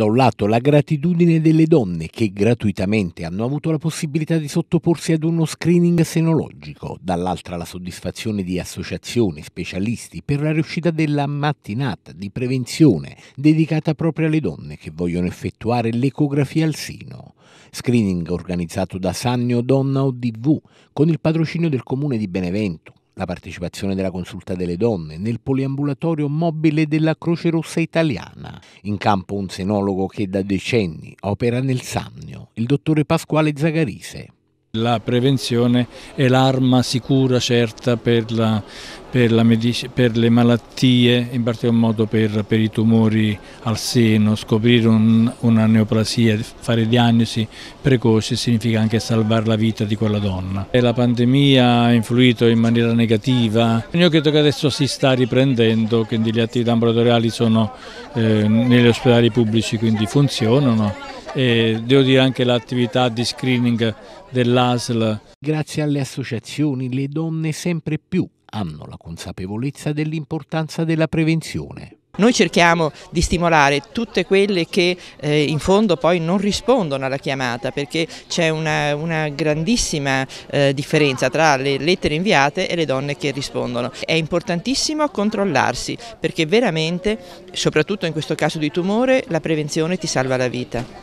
Da un lato la gratitudine delle donne che gratuitamente hanno avuto la possibilità di sottoporsi ad uno screening senologico, dall'altra la soddisfazione di associazioni, specialisti per la riuscita della mattinata di prevenzione dedicata proprio alle donne che vogliono effettuare l'ecografia al seno. Screening organizzato da Sannio Donna ODV con il patrocinio del comune di Benevento, la partecipazione della consulta delle donne, nel poliambulatorio mobile della Croce Rossa Italiana, in campo un senologo che da decenni opera nel Sannio, il dottore Pasquale Zagarise. La prevenzione è l'arma sicura, certa per, la, per, la per, le malattie, in particolar modo per, per i tumori al seno. Scoprire un, una neoplasia, fare diagnosi precoce significa anche salvare la vita di quella donna. E la pandemia ha influito in maniera negativa. Io credo che adesso si sta riprendendo, quindi le attività ambulatoriali sono eh, negli ospedali pubblici, quindi funzionano e devo dire anche l'attività di screening dell'ASL. Grazie alle associazioni le donne sempre più hanno la consapevolezza dell'importanza della prevenzione. Noi cerchiamo di stimolare tutte quelle che eh, in fondo poi non rispondono alla chiamata perché c'è una, una, grandissima eh, differenza tra le lettere inviate e le donne che rispondono. È importantissimo controllarsi perché veramente, soprattutto in questo caso di tumore, la prevenzione ti salva la vita.